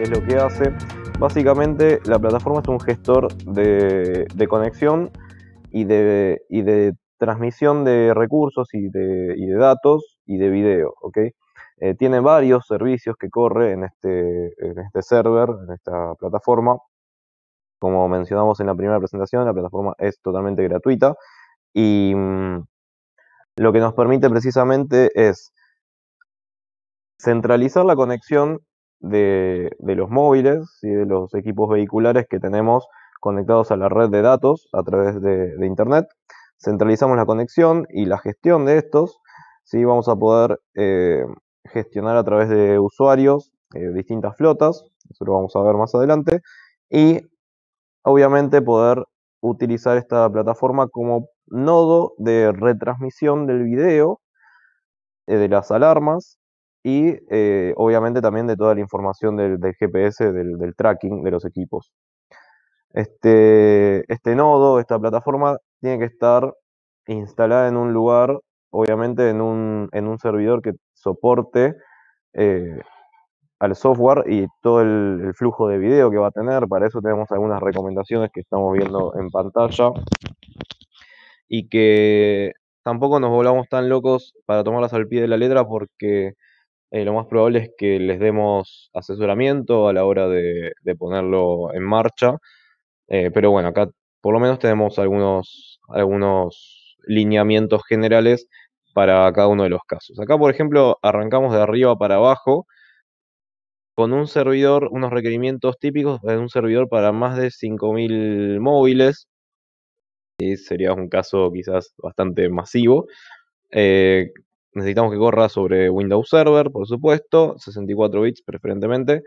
¿Qué es lo que hace? Básicamente la plataforma es un gestor de, conexión y de, de transmisión de recursos y de, datos y de video, ¿ok? Eh, tiene varios servicios que corre en este, este server, en esta plataforma. Como mencionamos en la primera presentación, la plataforma es totalmente gratuita y mm, lo que nos permite precisamente es centralizar la conexión de, los móviles y de los equipos vehiculares que tenemos conectados a la red de datos a través de, Internet. Centralizamos la conexión y la gestión de estos. ¿sí? Vamos a poder eh, gestionar a través de usuarios eh, distintas flotas, eso lo vamos a ver más adelante, y obviamente poder utilizar esta plataforma como nodo de retransmisión del video, eh, de las alarmas y eh, obviamente también de toda la información del, GPS, del, tracking de los equipos. Este, este nodo, esta plataforma, tiene que estar instalada en un lugar, obviamente en un, en un servidor que soporte eh, al software y todo el, el, flujo de video que va a tener. Para eso tenemos algunas recomendaciones que estamos viendo en pantalla y que tampoco nos volvamos tan locos para tomarlas al pie de la letra porque eh, lo más probable es que les demos asesoramiento a la hora de, ponerlo en marcha. Eh, pero bueno, acá por lo menos tenemos algunos, algunos lineamientos generales para cada uno de los casos. Acá, por ejemplo, arrancamos de arriba para abajo con un servidor, unos requerimientos típicos de un servidor para más de 5.000 móviles. Y sería un caso quizás bastante masivo. Eh, necesitamos que corra sobre Windows Server, por supuesto, 64 bits preferentemente.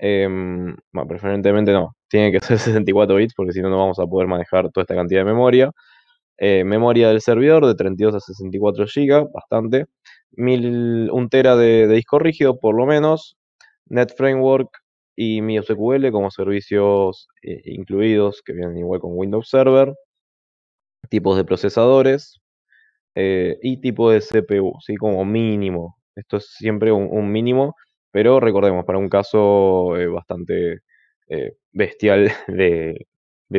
Em, bueno, preferentemente no, tiene que ser 64 bits porque si no, no vamos a poder manejar toda esta cantidad de memoria. Eh, memoria del servidor de 32 a 64 GB, bastante. 1000 un tera de, disco rígido, por lo menos. Net Framework y MioSQL como servicios eh, incluidos que vienen igual con Windows Server. Tipos de procesadores, eh, y tipo de CPU, ¿sí? Como mínimo. Esto es siempre un, mínimo, pero recordemos, para un caso eh, bastante eh, bestial de,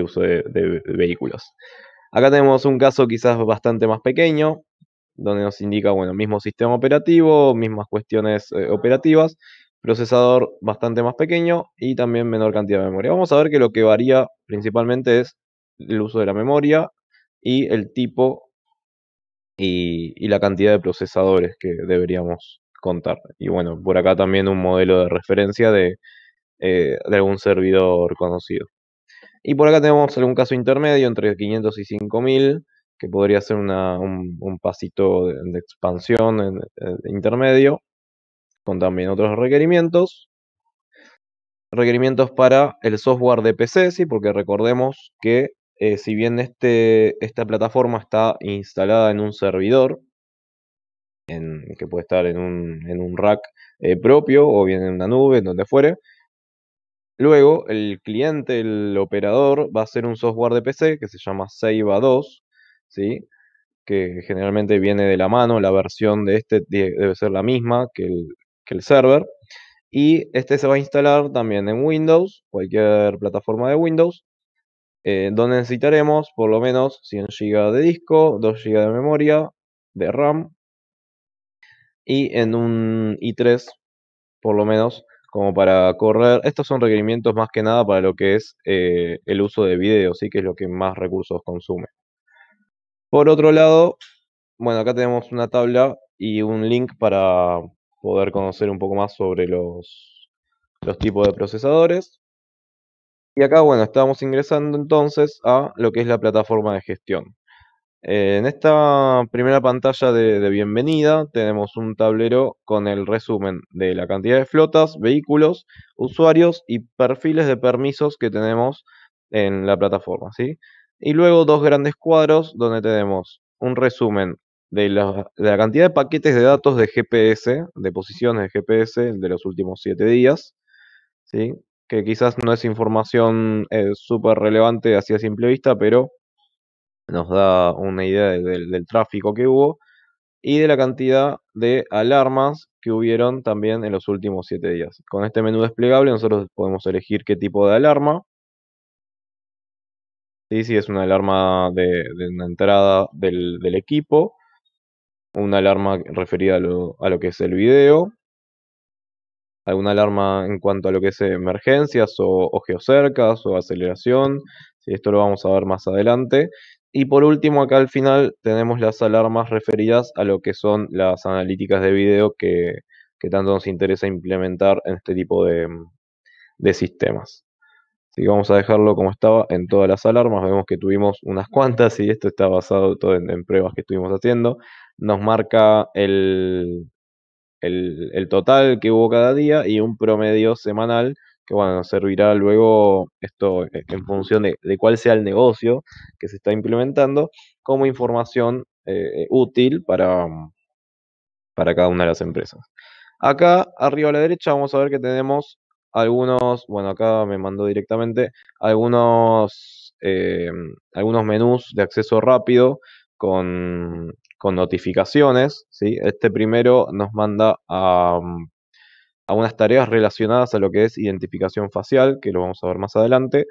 uso de, de, vehículos. Acá tenemos un caso quizás bastante más pequeño, donde nos indica, bueno, mismo sistema operativo, mismas cuestiones operativas, procesador bastante más pequeño y también menor cantidad de memoria. Vamos a ver que lo que varía principalmente es el uso de la memoria y el tipo y, la cantidad de procesadores que deberíamos contar. Y bueno, por acá también un modelo de referencia de, eh, algún servidor conocido. Y por acá tenemos algún caso intermedio entre 500 y 5000, que podría ser un, pasito de, expansión intermedio, con también otros requerimientos. Requerimientos para el software de PC, sí, porque recordemos que eh, si bien este, esta plataforma está instalada en un servidor, que puede estar en un, rack eh, propio o bien en una nube, en donde fuere, luego el cliente, el operador, va a ser un software de PC que se llama Seiba 2, ¿sí? que generalmente viene de la mano, la versión de este debe ser la misma que el server. Y este se va a instalar también en Windows, cualquier plataforma de Windows, eh, donde necesitaremos por lo menos 100 GB de disco, 2 GB de memoria, de RAM y en un i3 por lo menos como para correr. Estos son requerimientos más que nada para lo que es eh, el uso de video, sí que es lo que más recursos consume. Por otro lado, bueno, acá tenemos una tabla y un link para poder conocer un poco más sobre los tipos de procesadores. Y acá, bueno, estamos ingresando entonces a lo que es la plataforma de gestión. Eh, en esta primera pantalla de, bienvenida tenemos un tablero con el resumen de la cantidad de flotas, vehículos, usuarios y perfiles de permisos que tenemos en la plataforma. ¿sí? Y luego dos grandes cuadros donde tenemos un resumen de la, cantidad de paquetes de datos de GPS, de posiciones de GPS de los últimos siete días. ¿sí? que quizás no es información eh, súper relevante hacia simple vista, pero nos da una idea del tráfico que hubo y de la cantidad de alarmas que hubieron también en los últimos 7 días. Con este menú desplegable nosotros podemos elegir qué tipo de alarma. Sí, sí, es una alarma de, una entrada del, equipo, una alarma referida a lo que es el video, alguna alarma en cuanto a lo que es emergencias o, o geocercas o aceleración. esto lo vamos a ver más adelante. Y por último, acá al final tenemos las alarmas referidas a lo que son las analíticas de video que, tanto nos interesa implementar en este tipo de, sistemas. Así que vamos a dejarlo como estaba en todas las alarmas. Vemos que tuvimos unas cuantas y esto está basado todo en pruebas que estuvimos haciendo. Nos marca el, el, total que hubo cada día y un promedio semanal que bueno, nos servirá luego esto e, en función de, cuál sea el negocio que se está implementando como información eh, útil para, mm, para cada una de las empresas. Acá arriba a la derecha vamos a ver que tenemos algunos, bueno, acá me mandó directamente algunos, eh, algunos menús de acceso rápido con con notificaciones. ¿sí? Este primero nos manda mm, a, unas tareas relacionadas a lo que es identificación facial, que lo vamos a ver más adelante.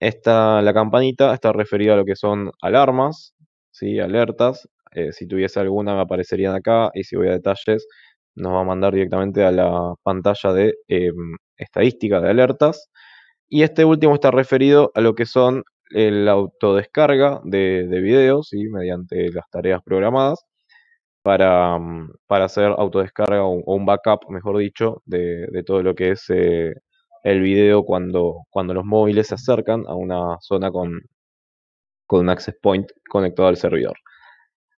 Esta, la campanita está referida a lo que son alarmas, ¿sí? alertas. Eh, si tuviese alguna me aparecerían acá y si voy a detalles nos va a mandar directamente a la pantalla de em, estadística de alertas. Y este último está referido a lo que son el autodescarga de, de videos y mediante las tareas programadas para, mm, para hacer autodescarga o, un backup, mejor dicho, de, todo lo que es eh, el video cuando, cuando los móviles se acercan a una zona con, con un access point conectado al servidor.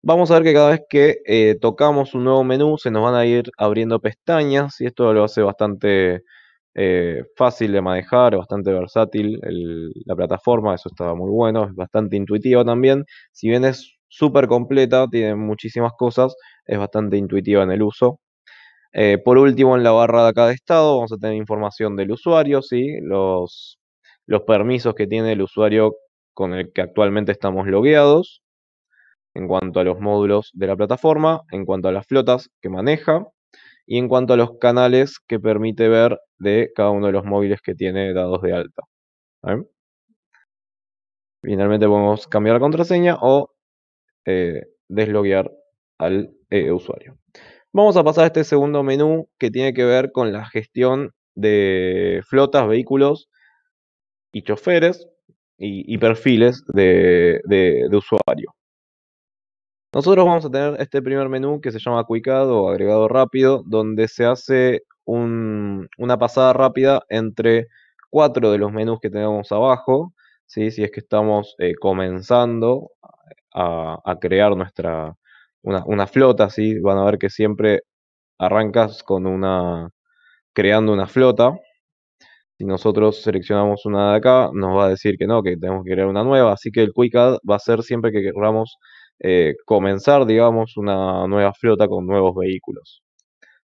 Vamos a ver que cada vez que eh, tocamos un nuevo menú se nos van a ir abriendo pestañas y esto lo hace bastante eh, fácil de manejar, bastante versátil la plataforma, eso estaba muy bueno, es bastante intuitiva también. Si bien es súper completa, tiene muchísimas cosas, es bastante intuitiva en el uso. Eh, por último, en la barra de acá de estado vamos a tener información del usuario, ¿sí? los, los permisos que tiene el usuario con el que actualmente estamos logueados, en cuanto a los módulos de la plataforma, en cuanto a las flotas que maneja, y en cuanto a los canales que permite ver de cada uno de los móviles que tiene dados de alta. Finalmente podemos cambiar la contraseña o eh, desloguear al eh, usuario. Vamos a pasar a este segundo menú que tiene que ver con la gestión de flotas, vehículos y choferes y, perfiles de usuario. Nosotros vamos a tener este primer menú que se llama QuickAd o agregado rápido, donde se hace una pasada rápida entre cuatro de los menús que tenemos abajo, ¿sí? si es que estamos eh, comenzando a, crear nuestra una, flota, ¿sí? van a ver que siempre arrancas con una creando una flota. Si nosotros seleccionamos una de acá, nos va a decir que no, que tenemos que crear una nueva. Así que el QuickAd va a ser siempre que queramos eh, comenzar, digamos, una nueva flota con nuevos vehículos.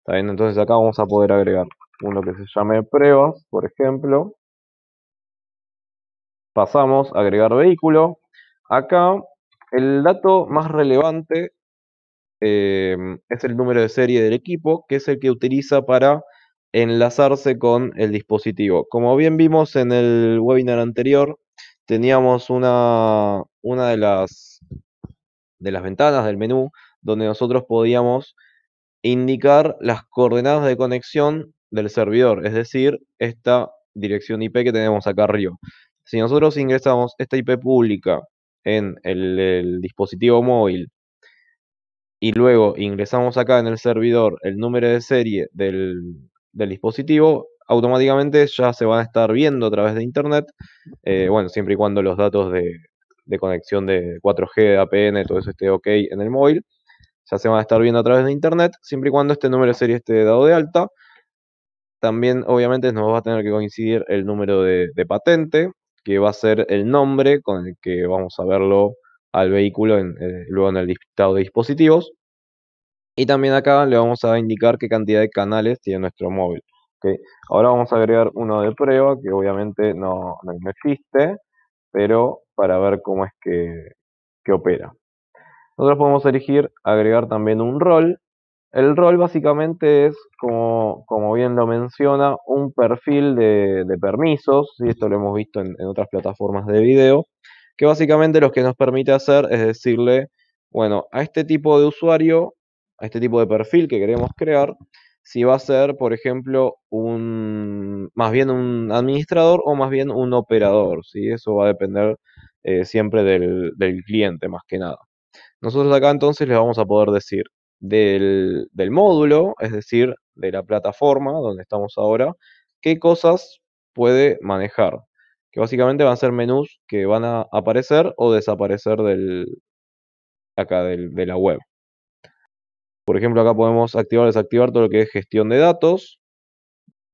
bien? Entonces acá vamos a poder agregar uno que se llame pruebas, por ejemplo. Pasamos a agregar vehículo. Acá el dato más relevante eh, es el número de serie del equipo, que es el que utiliza para enlazarse con el dispositivo. Como bien vimos en el webinar anterior, teníamos una, una de las de las ventanas del menú, donde nosotros podíamos indicar las coordenadas de conexión del servidor, es decir, esta dirección IP que tenemos acá arriba. Si nosotros ingresamos esta IP pública en el, dispositivo móvil y luego ingresamos acá en el servidor el número de serie del, dispositivo, automáticamente ya se van a estar viendo a través de internet, eh, bueno, siempre y cuando los datos de, de conexión de 4G, de APN, todo eso esté ok en el móvil. Ya se van a estar viendo a través de internet, siempre y cuando este número de serie esté dado de alta. También, obviamente, nos va a tener que coincidir el número de, patente, que va a ser el nombre con el que vamos a verlo al vehículo eh, luego en el listado de dispositivos. Y también acá le vamos a indicar qué cantidad de canales tiene nuestro móvil. Ahora vamos a agregar uno de prueba que obviamente no, no existe pero para ver cómo es que, opera. Nosotros podemos elegir agregar también un rol. El rol básicamente es, como, bien lo menciona, un perfil de, permisos, y esto lo hemos visto en, en, otras plataformas de video, que básicamente lo que nos permite hacer es decirle, bueno, a este tipo de usuario, a este tipo de perfil que queremos crear, si va a ser, por ejemplo, un más bien un administrador o más bien un operador, Eso va a depender eh, siempre del, cliente, más que nada. Nosotros acá entonces les vamos a poder decir del, módulo, es decir, de la plataforma donde estamos ahora, qué cosas puede manejar. Que básicamente van a ser menús que van a aparecer o desaparecer del, acá de la web. Por ejemplo, acá podemos activar desactivar todo lo que es gestión de datos,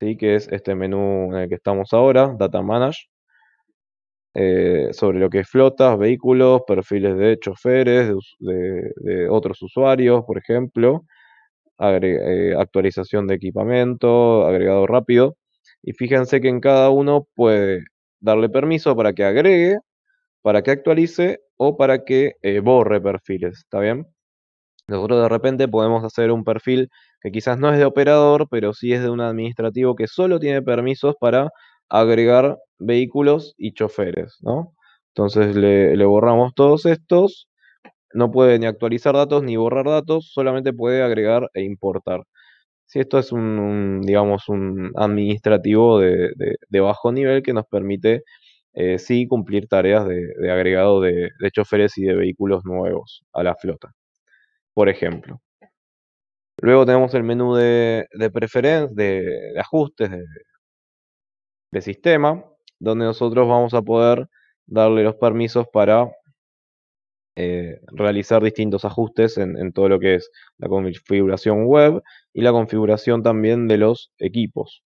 ¿sí? que es este menú en el que estamos ahora, Data Manage, eh, sobre lo que es flotas, vehículos, perfiles de choferes, de, otros usuarios, por ejemplo, eh, actualización de equipamiento, agregado rápido. Y fíjense que en cada uno puede darle permiso para que agregue, para que actualice o para que eh, borre perfiles, ¿está bien? Nosotros de repente podemos hacer un perfil que quizás no es de operador, pero sí es de un administrativo que solo tiene permisos para agregar vehículos y choferes, ¿no? Entonces le, borramos todos estos, no puede ni actualizar datos ni borrar datos, solamente puede agregar e importar. Si esto es un, digamos, un administrativo de, bajo nivel que nos permite eh, sí cumplir tareas de agregado de choferes y de vehículos nuevos a la flota por ejemplo. Luego tenemos el menú de, de de, ajustes, de, sistema, donde nosotros vamos a poder darle los permisos para eh, realizar distintos ajustes en, todo lo que es la configuración web y la configuración también de los equipos.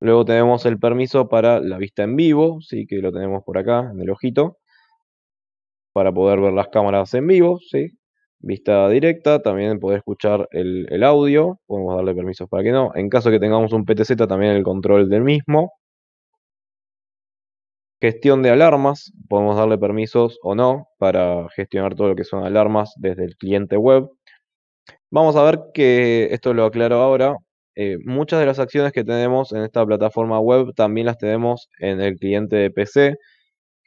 Luego tenemos el permiso para la vista en vivo, ¿sí? que lo tenemos por acá en el ojito, para poder ver las cámaras en vivo. ¿sí? vista directa, también poder escuchar el, audio, podemos darle permisos para que no. En caso que tengamos un PTZ, también el control del mismo. Gestión de alarmas, podemos darle permisos o no para gestionar todo lo que son alarmas desde el cliente web. Vamos a ver que, esto lo aclaro ahora, eh, muchas de las acciones que tenemos en esta plataforma web también las tenemos en el cliente de PC,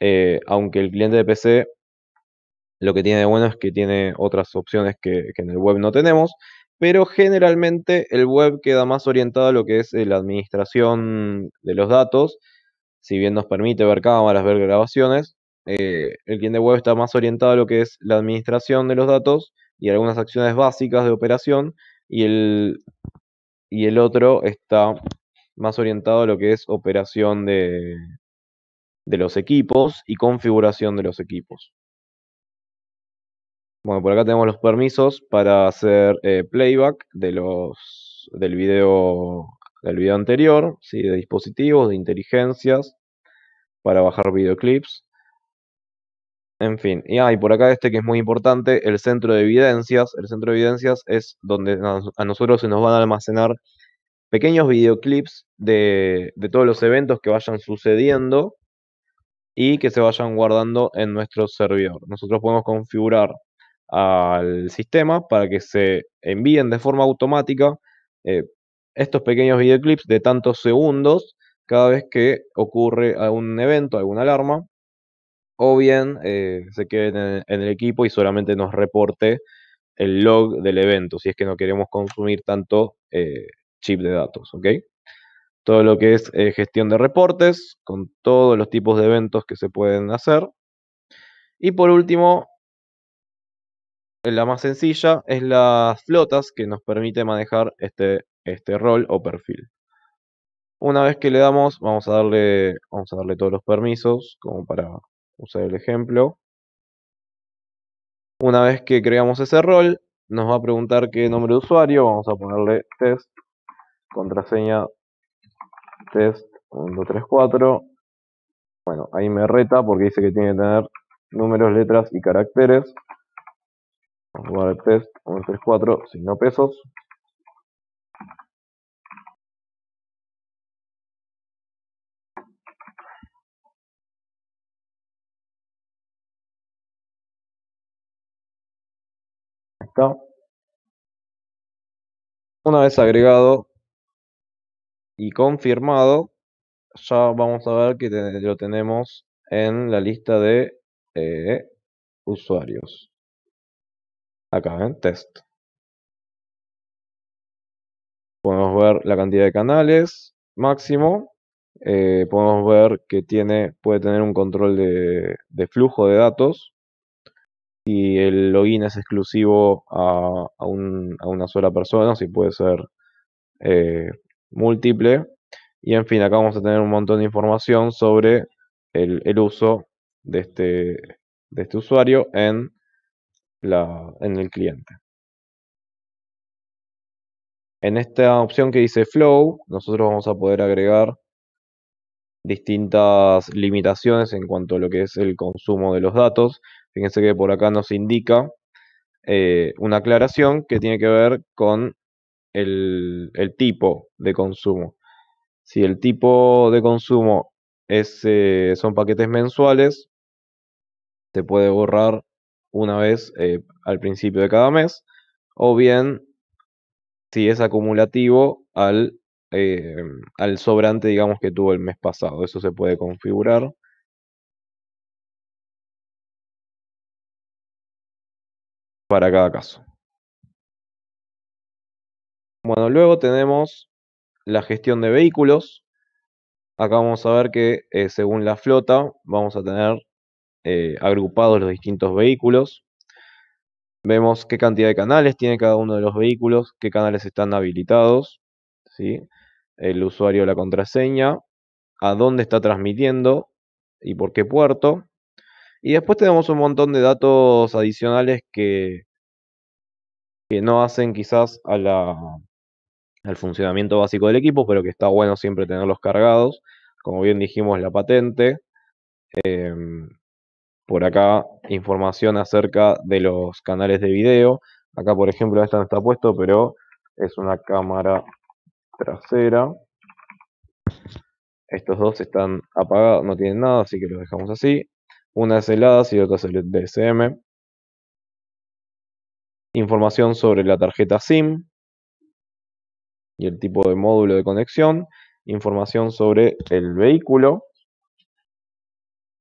eh, aunque el cliente de PC lo que tiene de bueno es que tiene otras opciones que, en el web no tenemos, pero generalmente el web queda más orientado a lo que es eh, la administración de los datos, si bien nos permite ver cámaras, ver grabaciones, eh, el cliente web está más orientado a lo que es la administración de los datos y algunas acciones básicas de operación, y el, y el otro está más orientado a lo que es operación de, de los equipos y configuración de los equipos. Bueno, por acá tenemos los permisos para hacer eh, playback de los, del, video, del video anterior, ¿sí? de dispositivos, de inteligencias, para bajar videoclips. En fin, y, hay ah, por acá este que es muy importante, el centro de evidencias. El centro de evidencias es donde a nosotros se nos van a almacenar pequeños videoclips de, de todos los eventos que vayan sucediendo y que se vayan guardando en nuestro servidor. Nosotros podemos configurar al sistema para que se envíen de forma automática eh, estos pequeños videoclips de tantos segundos cada vez que ocurre algún evento, alguna alarma, o bien eh, se queden en, el equipo y solamente nos reporte el log del evento, si es que no queremos consumir tanto eh, chip de datos, Todo lo que es gestión de reportes, con todos los tipos de eventos que se pueden hacer. Y por último, la más sencilla es las flotas que nos permite manejar este, este rol o perfil. Una vez que le damos, vamos a darle, vamos a darle todos los permisos, como para usar el ejemplo. Una vez que creamos ese rol, nos va a preguntar qué nombre de usuario, vamos a ponerle test, contraseña test Bueno, ahí me reta porque dice que tiene que tener números, letras y caracteres. Vamos a jugar el test 1, 3, 4, signo pesos. Ahí está. Una vez agregado y confirmado, ya vamos a ver que lo tenemos en la lista de eh, usuarios acá en ¿eh? test. Podemos ver la cantidad de canales máximo. Eh, podemos ver que tiene, puede tener un control de, flujo de datos. y el login es exclusivo a, una sola persona, si puede ser eh, múltiple. Y en fin, acá vamos a tener un montón de información sobre el, el uso de este, de este usuario en en el cliente. En esta opción que dice Flow, nosotros vamos a poder agregar distintas limitaciones en cuanto a lo que es el consumo de los datos. Fíjense que por acá nos indica eh, una aclaración que tiene que ver con el, tipo de consumo. Si el tipo de consumo es, eh, son paquetes mensuales, se puede borrar una vez eh, al principio de cada mes, o bien si es acumulativo eh, al, sobrante, digamos, que tuvo el mes pasado. Eso se puede configurar. para cada caso. Bueno, luego tenemos la gestión de vehículos. Acá vamos a ver que eh, según la flota vamos a tener eh, agrupados los distintos vehículos. Vemos qué cantidad de canales tiene cada uno de los vehículos, qué canales están habilitados, ¿sí? el usuario, la contraseña, a dónde está transmitiendo y por qué puerto. Y después tenemos un montón de datos adicionales que, que no hacen quizás a al funcionamiento básico del equipo, pero que está bueno siempre tenerlos cargados. Como bien dijimos, la patente, em, por acá información acerca de los canales de video. Acá, por ejemplo, esta no está puesto, pero es una cámara trasera. Estos dos están apagados, no tienen nada, así que los dejamos así. Una es el y otra es el DSM. Información sobre la tarjeta SIM y el tipo de módulo de conexión. Información sobre el vehículo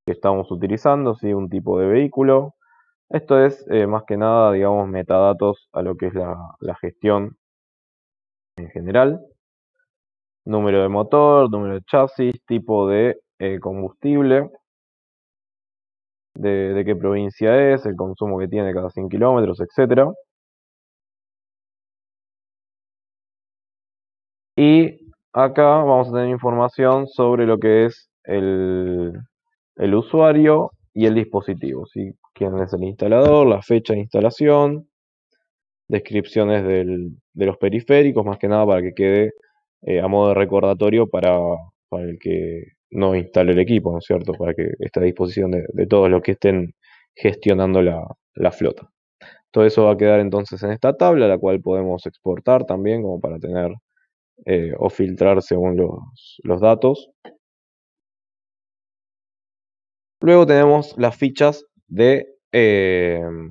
que estamos utilizando, si un tipo de vehículo. Esto es eh, más que nada, digamos, metadatos a lo que es la, gestión en general. Número de motor, número de chasis, tipo de eh, combustible, de, de, qué provincia es, el consumo que tiene cada 100 kilómetros, etc. Y acá vamos a tener información sobre lo que es el, el usuario y el dispositivo, quién es el instalador, la fecha de instalación, descripciones de los periféricos, más que nada para que quede eh, a modo de recordatorio para, el que no instale el equipo, ¿no es cierto? Para que esté a disposición de, todos los que estén gestionando la, flota. Todo eso va a quedar entonces en esta tabla, la cual podemos exportar también como para tener eh, o filtrar según los datos. Luego tenemos las fichas de, em,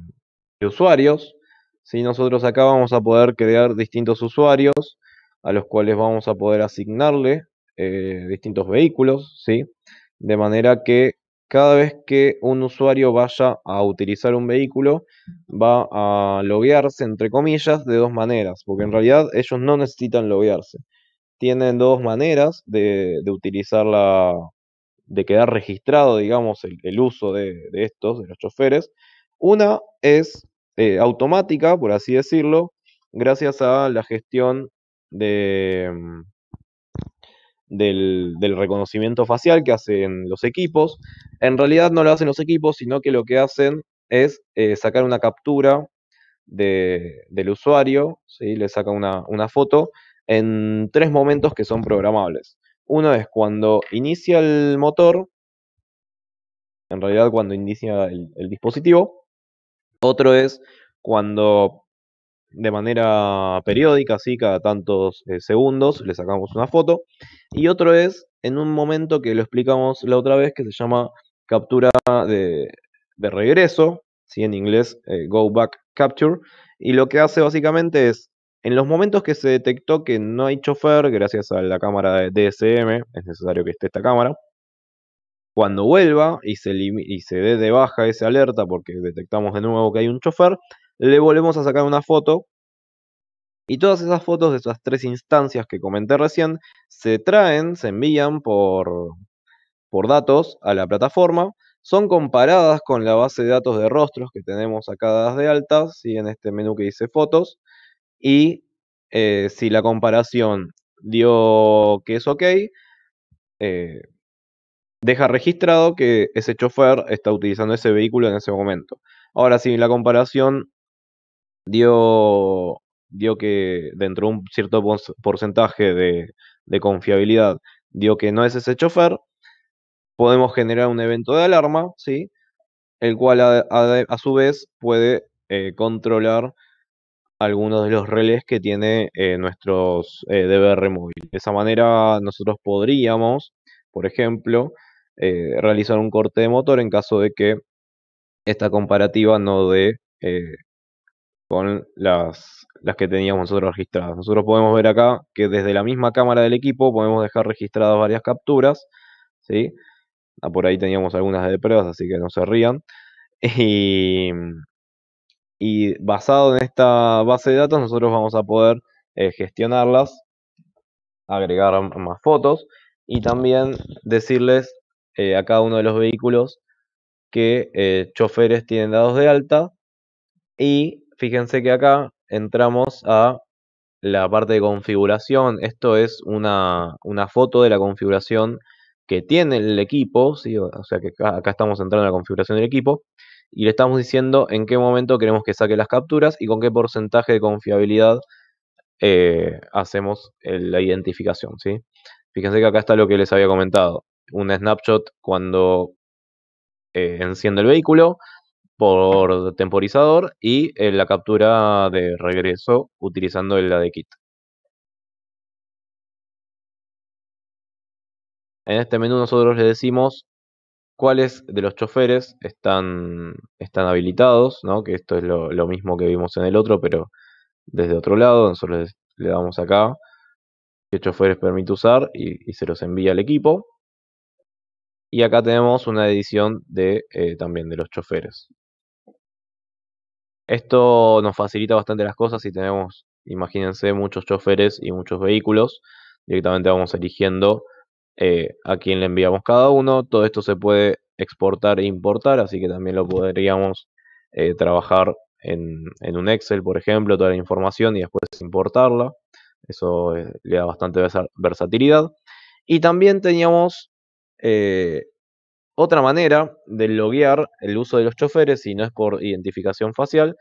usuarios. si Nosotros acá vamos a poder crear distintos usuarios a los cuales vamos a poder asignarle eh, distintos vehículos. ¿sí? De manera que cada vez que un usuario vaya a utilizar un vehículo, va a loguearse, entre comillas, de dos maneras, porque en realidad ellos no necesitan loguearse. Tienen dos maneras de, de utilizar la, de quedar registrado, digamos, el, uso de, estos, de los choferes. Una es eh, automática, por así decirlo, gracias a la gestión mm, del, reconocimiento facial que hacen los equipos. En realidad no lo hacen los equipos, sino que lo que hacen es eh, sacar una captura del usuario, le saca una foto en tres momentos que son programables. Uno es cuando inicia el motor, en realidad cuando inicia el, dispositivo. Otro es cuando de manera periódica, así cada tantos eh, segundos, le sacamos una foto. Y otro es en un momento que lo explicamos la otra vez, que se llama captura de, regreso, en inglés eh, go back capture. Y lo que hace básicamente es en los momentos que se detectó que no hay chofer, gracias a la cámara de DSM, es necesario que esté esta cámara, cuando vuelva y se, dé de baja esa alerta porque detectamos de nuevo que hay un chofer, le volvemos a sacar una foto y todas esas fotos de esas tres instancias que comenté recién se traen, se envían por, datos a la plataforma, son comparadas con la base de datos de rostros que tenemos acá de altas y en este menú que dice fotos, y eh, si la comparación dio que es ok, eh, deja registrado que ese chofer está utilizando ese vehículo en ese momento. Ahora, si la comparación dio, dio que dentro de un cierto porcentaje de, confiabilidad dio que no es ese chofer, podemos generar un evento de alarma, ¿sí? el cual a, su vez puede eh, controlar algunos de los relés que tiene eh, nuestros eh, DVR móvil. De esa manera nosotros podríamos, por ejemplo, eh, realizar un corte de motor en caso de que esta comparativa no dé con las, las que teníamos nosotros registradas. Nosotros podemos ver acá que desde la misma cámara del equipo podemos dejar registradas varias capturas. ¿sí? Ah, por ahí teníamos algunas de pruebas, así que no se rían. Y, y basado en esta base de datos nosotros vamos a poder eh, gestionarlas, agregar más fotos y también decirles eh, a cada uno de los vehículos que eh, choferes tienen dados de alta y fíjense que acá entramos a la parte de configuración, esto es una, foto de la configuración que tiene el equipo, o sea que acá, estamos entrando en la configuración del equipo, y le estamos diciendo en qué momento queremos que saque las capturas y con qué porcentaje de confiabilidad eh, hacemos la identificación. ¿sí? Fíjense que acá está lo que les había comentado. Un snapshot cuando eh, enciende el vehículo por temporizador y eh, la captura de regreso utilizando el de kit. En este menú nosotros le decimos cuáles de los choferes están, están habilitados, que esto es lo, mismo que vimos en el otro, pero desde otro lado, nosotros le damos acá qué choferes permite usar y, se los envía al equipo. Y acá tenemos una edición de, eh, también de los choferes. Esto nos facilita bastante las cosas si tenemos, imagínense, muchos choferes y muchos vehículos. Directamente vamos eligiendo eh, a quien le enviamos cada uno. Todo esto se puede exportar e importar, así que también lo podríamos eh, trabajar en, un Excel, por ejemplo, toda la información y después importarla. Eso eh, le da bastante versatilidad. Y también teníamos otra manera de loguear el uso de los choferes, si no es por identificación facial,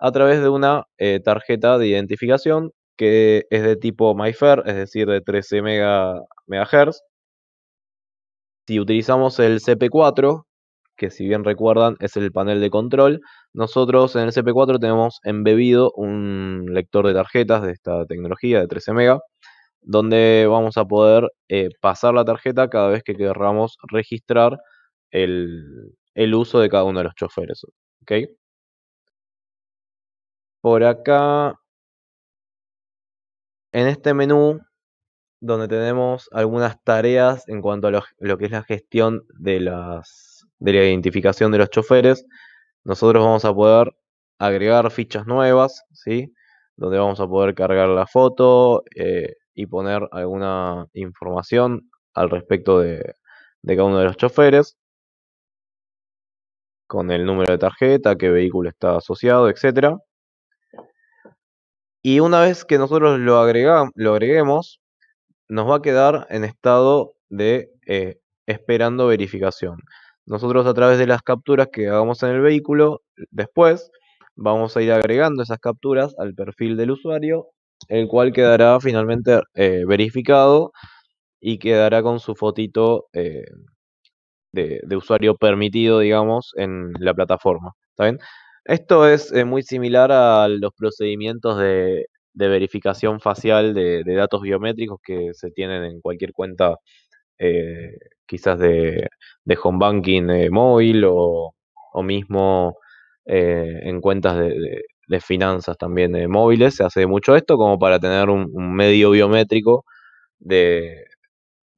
a través de una tarjeta de identificación que es de tipo MyFair, es decir, de 13 MHz, si utilizamos el CP4, que si bien recuerdan es el panel de control, nosotros en el CP4 tenemos embebido un lector de tarjetas de esta tecnología de 13 MB, donde vamos a poder eh, pasar la tarjeta cada vez que querramos registrar el, uso de cada uno de los choferes. ¿okay? Por acá, en este menú donde tenemos algunas tareas en cuanto a lo, que es la gestión de, la identificación de los choferes. Nosotros vamos a poder agregar fichas nuevas, ¿sí? donde vamos a poder cargar la foto eh, y poner alguna información al respecto de, cada uno de los choferes, con el número de tarjeta, qué vehículo está asociado, etc. Y una vez que nosotros lo, agregamos, lo agreguemos, nos va a quedar en estado de eh, esperando verificación. Nosotros a través de las capturas que hagamos en el vehículo, después vamos a ir agregando esas capturas al perfil del usuario, el cual quedará finalmente eh, verificado y quedará con su fotito eh, de, usuario permitido, digamos, en la plataforma. ¿Está bien? Esto es muy similar a los procedimientos de de verificación facial de, datos biométricos que se tienen en cualquier cuenta, eh, quizás de, home banking eh, móvil o, mismo eh, en cuentas de, finanzas también móviles. Se hace mucho esto como para tener un, medio biométrico de,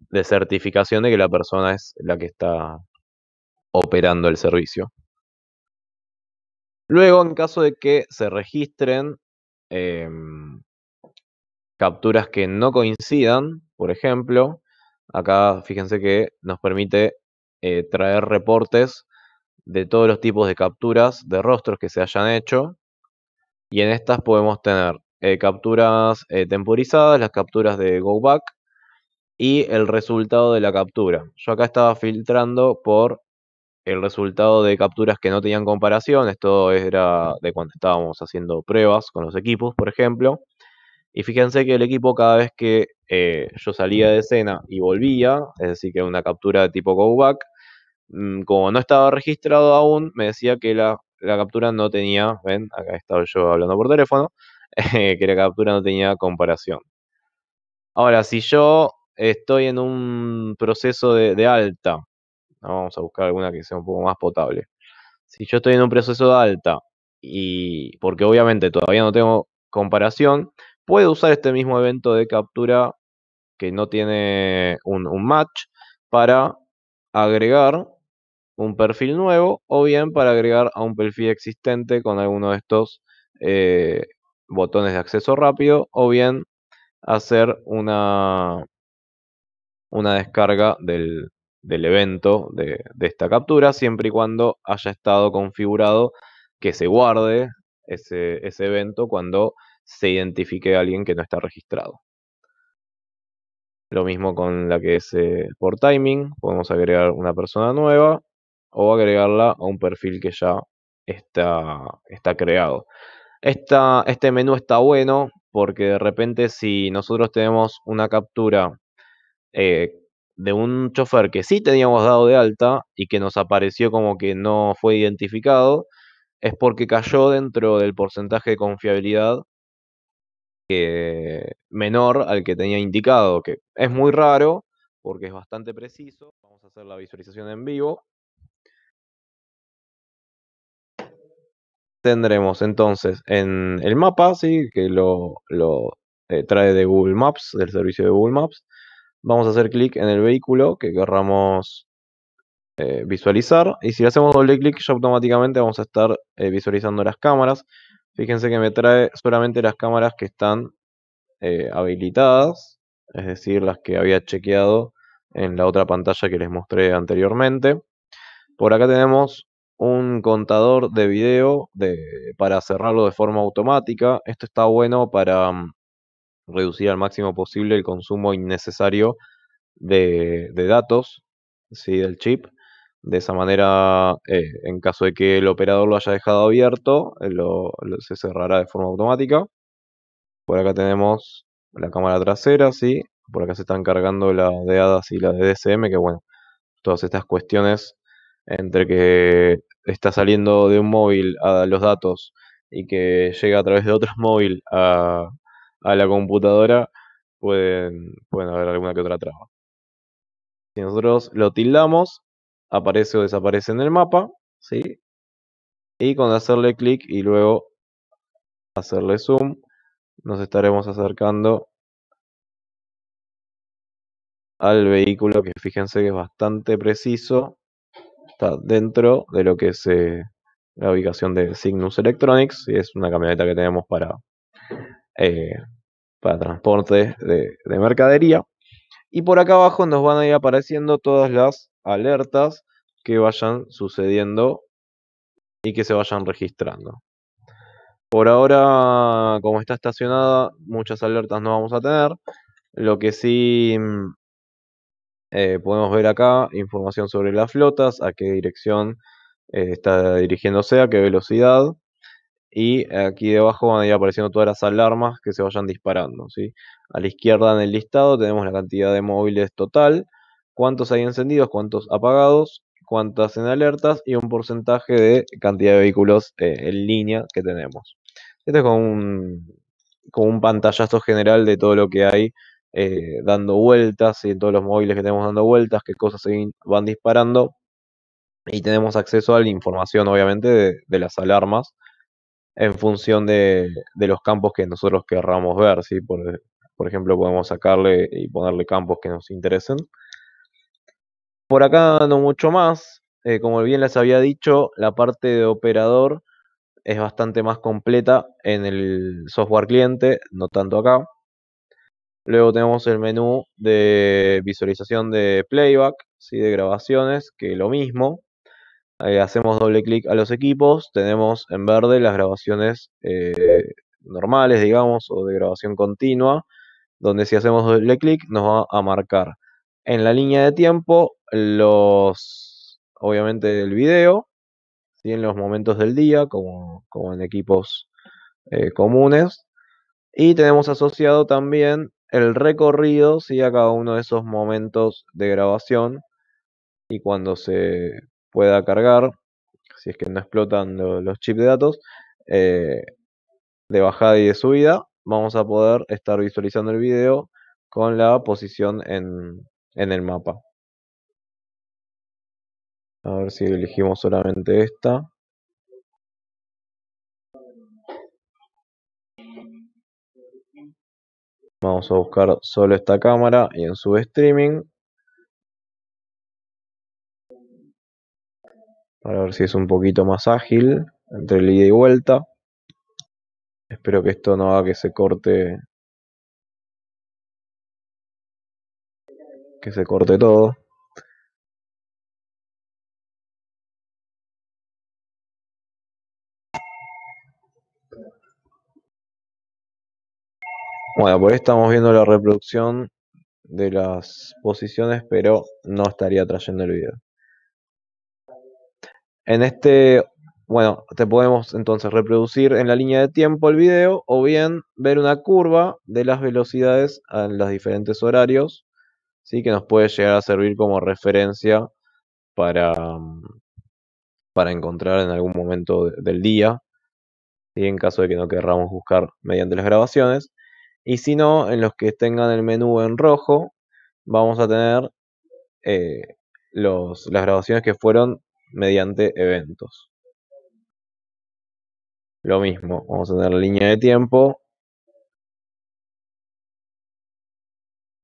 de certificación de que la persona es la que está operando el servicio. Luego, en caso de que se registren Em, capturas que no coincidan, por ejemplo. Acá fíjense que nos permite eh, traer reportes de todos los tipos de capturas de rostros que se hayan hecho. Y en estas podemos tener eh, capturas eh, temporizadas, las capturas de go back y el resultado de la captura. Yo acá estaba filtrando por el resultado de capturas que no tenían comparación, esto era de cuando estábamos haciendo pruebas con los equipos, por ejemplo. Y fíjense que el equipo cada vez que eh, yo salía de escena y volvía, es decir, que una captura de tipo go back, mm, como no estaba registrado aún, me decía que la, captura no tenía, ven, acá estaba yo hablando por teléfono, que la captura no tenía comparación. Ahora, si yo estoy en un proceso de alta Vamos a buscar alguna que sea un poco más potable. Si yo estoy en un proceso de alta y porque obviamente todavía no tengo comparación, puedo usar este mismo evento de captura que no tiene un, match para agregar un perfil nuevo o bien para agregar a un perfil existente con alguno de estos eh, botones de acceso rápido o bien hacer una, una descarga del, del evento de, esta captura, siempre y cuando haya estado configurado que se guarde ese, evento cuando se identifique a alguien que no está registrado. Lo mismo con la que es eh, por timing, podemos agregar una persona nueva o agregarla a un perfil que ya está, está creado. Esta, este menú está bueno porque de repente si nosotros tenemos una captura eh, de un chofer que sí teníamos dado de alta y que nos apareció como que no fue identificado, es porque cayó dentro del porcentaje de confiabilidad menor al que tenía indicado, que es muy raro porque es bastante preciso. Vamos a hacer la visualización en vivo. Tendremos entonces en el mapa, ¿sí? que lo, lo eh, trae de Google Maps, del servicio de Google Maps, vamos a hacer clic en el vehículo que querramos eh, visualizar. Y si le hacemos doble clic, ya automáticamente vamos a estar eh, visualizando las cámaras. Fíjense que me trae solamente las cámaras que están eh, habilitadas, es decir, las que había chequeado en la otra pantalla que les mostré anteriormente. Por acá tenemos un contador de video para cerrarlo de forma automática. Esto está bueno para mm, reducir al máximo posible el consumo innecesario de, datos del chip. De esa manera, eh, en caso de que el operador lo haya dejado abierto, eh, se cerrará de forma automática. Por acá tenemos la cámara trasera, ¿sí? por acá se están cargando la de HADAS y la de DSM, que bueno, todas estas cuestiones entre que está saliendo de un móvil a los datos y que llega a través de otros móvil a, a la computadora, pueden, haber alguna que otra traba. Si nosotros lo tildamos, aparece o desaparece en el mapa, ¿sí? Y con hacerle clic y luego hacerle zoom, nos estaremos acercando al vehículo que fíjense que es bastante preciso. Está dentro de lo que es eh, la ubicación de Cygnus Electronics y es una camioneta que tenemos para eh, para transporte de, mercadería. Y por acá abajo nos van a ir apareciendo todas las alertas que vayan sucediendo y que se vayan registrando. Por ahora, como está estacionada, muchas alertas no vamos a tener. Lo que sí mm, eh, podemos ver acá, información sobre las flotas, a qué dirección eh, está dirigiéndose, a qué velocidad y aquí debajo van a ir apareciendo todas las alarmas que se vayan disparando. ¿sí? A la izquierda en el listado tenemos la cantidad de móviles total, cuántos hay encendidos, cuántos apagados, cuántas en alertas y un porcentaje de cantidad de vehículos eh, en línea que tenemos. Este es como un, pantallazo general de todo lo que hay eh, dando vueltas y todos los móviles que tenemos dando vueltas, qué cosas se van disparando. Y tenemos acceso a la información, obviamente, de las alarmas en función de, los campos que nosotros querramos ver, ¿sí? Por, ejemplo, podemos sacarle y ponerle campos que nos interesen. Por acá no mucho más. Eh, como bien les había dicho, la parte de operador es bastante más completa en el software cliente, no tanto acá. Luego tenemos el menú de visualización de playback, ¿sí? de grabaciones, que lo mismo. Eh, hacemos doble clic a los equipos, tenemos en verde las grabaciones eh, normales, digamos, o de grabación continua, donde si hacemos doble clic nos va a marcar en la línea de tiempo los, obviamente, el video, ¿sí? en los momentos del día, como, en equipos eh, comunes, y tenemos asociado también el recorrido si a cada uno de esos momentos de grabación y cuando se, pueda cargar, si es que no explotan los chips de datos, eh, de bajada y de subida, vamos a poder estar visualizando el video con la posición en, en el mapa. A ver si elegimos solamente esta. Vamos a buscar solo esta cámara y en su streaming Para ver si es un poquito más ágil entre el ida y vuelta. Espero que esto no haga que se corte. Que se corte todo. Bueno, por ahí estamos viendo la reproducción de las posiciones, pero no estaría trayendo el video. En este, bueno, te podemos entonces reproducir en la línea de tiempo el video o bien ver una curva de las velocidades en los diferentes horarios, ¿sí? que nos puede llegar a servir como referencia para, para encontrar en algún momento del día, y en caso de que no querramos buscar mediante las grabaciones. Y si no, en los que tengan el menú en rojo, vamos a tener eh, los, las grabaciones que fueron mediante eventos. Lo mismo, vamos a tener la línea de tiempo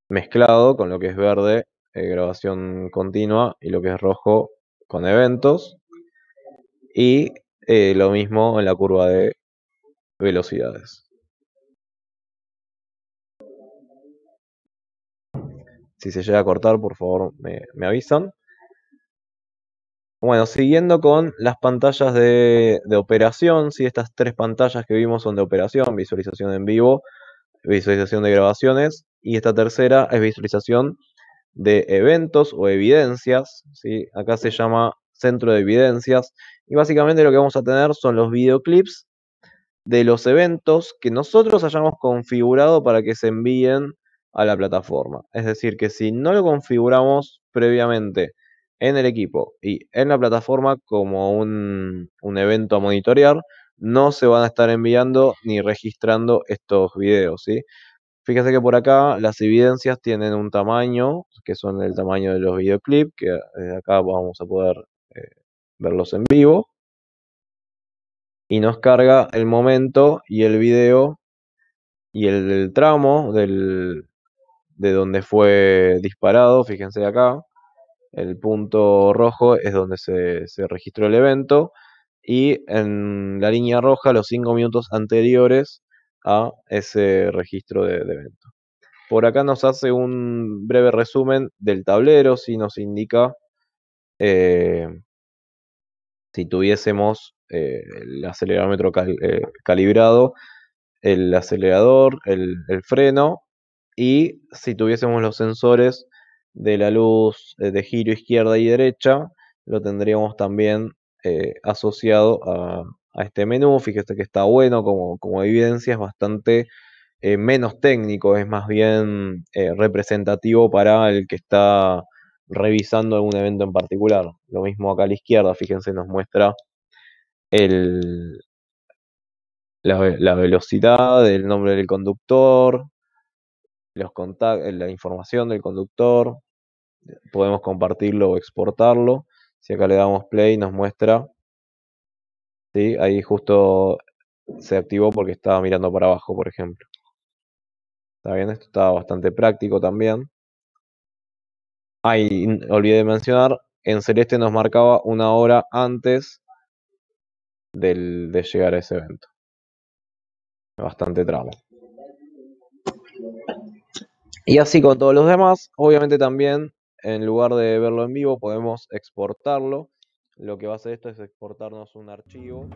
mezclado con lo que es verde, eh, grabación continua, y lo que es rojo con eventos. Y eh, lo mismo en la curva de velocidades. Si se llega a cortar, por favor me avisan. Bueno, siguiendo con las pantallas de, operación, si estas tres pantallas que vimos son de operación, visualización en vivo, visualización de grabaciones, y esta tercera es visualización de eventos o evidencias, acá se llama centro de evidencias, y básicamente lo que vamos a tener son los videoclips de los eventos que nosotros hayamos configurado para que se envíen a la plataforma. Es decir, que si no lo configuramos previamente en el equipo y en la plataforma como un, evento a monitorear, no se van a estar enviando ni registrando estos videos, ¿sí? Fíjense que por acá las evidencias tienen un tamaño, que son el tamaño de los videoclips, que desde eh, acá vamos a poder eh, verlos en vivo. Y nos carga el momento y el video y el, tramo de donde fue disparado, fíjense acá. El punto rojo es donde se, registró el evento y en la línea roja los 5 minutos anteriores a ese registro de, evento. Por acá nos hace un breve resumen del tablero, si nos indica eh, si tuviésemos eh, el acelerómetro eh, calibrado, el acelerador, el, freno y si tuviésemos los sensores de la luz eh, de giro izquierda y derecha lo tendríamos también eh, asociado a, este menú. Fíjense que está bueno como, evidencia, es bastante eh, menos técnico, es más bien representativo para el que está revisando algún evento en particular. Lo mismo acá a la izquierda, fíjense, nos muestra la velocidad, el nombre del conductor, eh, la información del conductor, podemos compartirlo o exportarlo. Si acá le damos play nos muestra, ¿sí? ahí justo se activó porque estaba mirando para abajo, por ejemplo. Está bien, esto está bastante práctico también. ahí olvidé mencionar, en celeste nos marcaba una hora antes de llegar a ese evento. Bastante tramo. Y así con todos los demás, obviamente también en lugar de verlo en vivo podemos exportarlo. Lo que va a hacer esto es exportarnos un archivo.